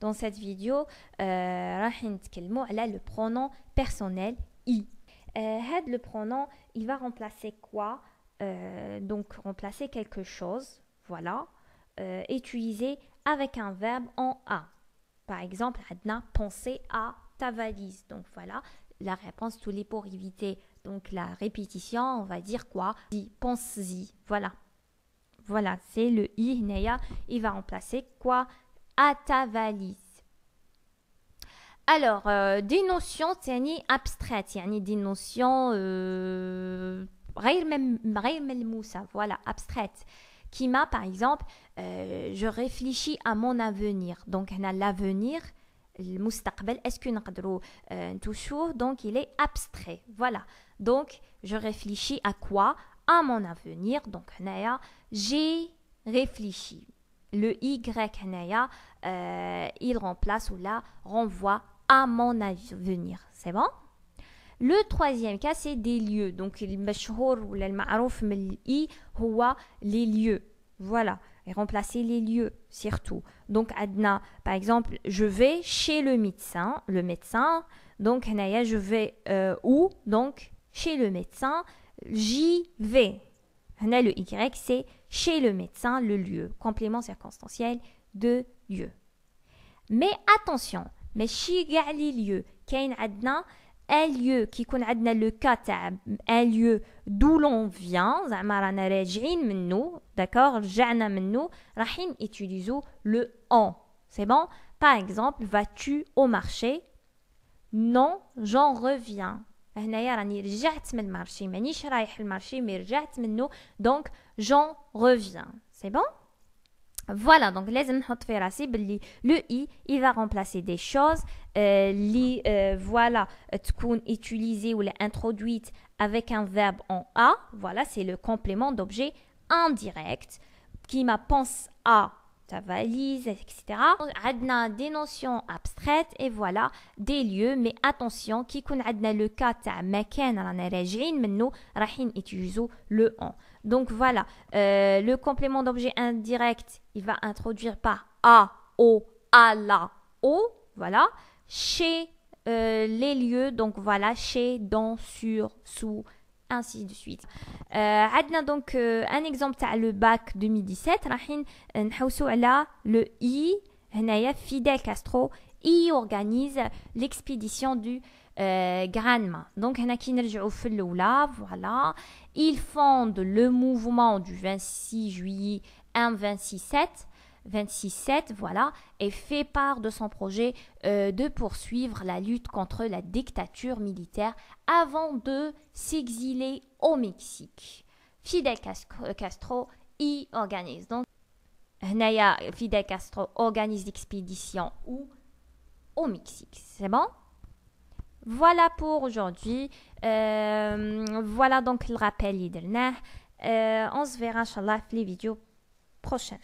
Dans cette vidéo, euh, le pronom personnel i. Euh, le pronom, il va remplacer quoi euh, Donc remplacer quelque chose, voilà, euh, utilisé avec un verbe en a. Par exemple, Adna, penser à ta valise. Donc voilà, la réponse tous les pour éviter donc la répétition, on va dire quoi Pense-y, voilà. Voilà, c'est le i Il va remplacer quoi À ta valise. Alors, euh, des notions cest ni abstraites, yani, des notions euh, voilà, abstraites. Qui m'a, par exemple, euh, je réfléchis à mon avenir. Donc, on a l'avenir, le moustakbel, est-ce que nous euh, toujours Donc, il est abstrait. Voilà. Donc, je réfléchis à quoi à mon avenir. Donc, j'ai réfléchi. Le Y, euh, il remplace ou la renvoie à mon avenir. C'est bon le troisième cas, c'est des lieux. Donc, le ou le me i, les lieux. Voilà. Et remplacer les lieux, surtout. Donc, adna, par exemple, je vais chez le médecin. Le médecin. Donc, je vais euh, où Donc, chez le médecin. J'y vais. le Y, c'est chez le médecin, le lieu. Complément circonstanciel de lieu. Mais attention, mais les lieu? Kain adna, un lieu qui connait le cas, un lieu d'où l'on vient, d'accord, jana il rahin le en. C'est bon Par exemple, vas-tu au marché Non, j'en reviens donc j'en reviens c'est bon Voilà, donc le i, il va remplacer des choses, euh, euh, Voilà, li, voilà, utilisé ou introduite avec un verbe en a, voilà, c'est le complément d'objet indirect qui pense à ta valise, etc. Adna des notions abstraites et voilà des lieux, mais attention, qui adna le cas ta la région, mais nous rahin utilisons le en. Donc voilà, euh, le complément d'objet indirect, il va introduire par à, au, à la, au », voilà, chez euh, les lieux, donc voilà, chez, dans, sur, sous, ainsi de suite. Euh, donc euh, un exemple à le bac 2017 Rahin, là le I هنايا Fidel Castro y organise l'expédition du euh, Granma. Donc هنا كي voilà, il fonde le mouvement du 26 juillet 1 26-7, voilà, et fait part de son projet euh, de poursuivre la lutte contre la dictature militaire avant de s'exiler au Mexique. Fidel Castro euh, y organise. Donc, Naya Fidel Castro organise l'expédition Au Mexique. C'est bon Voilà pour aujourd'hui. Euh, voilà donc le rappel. Euh, on se verra, Inch'Allah, les vidéos prochaines.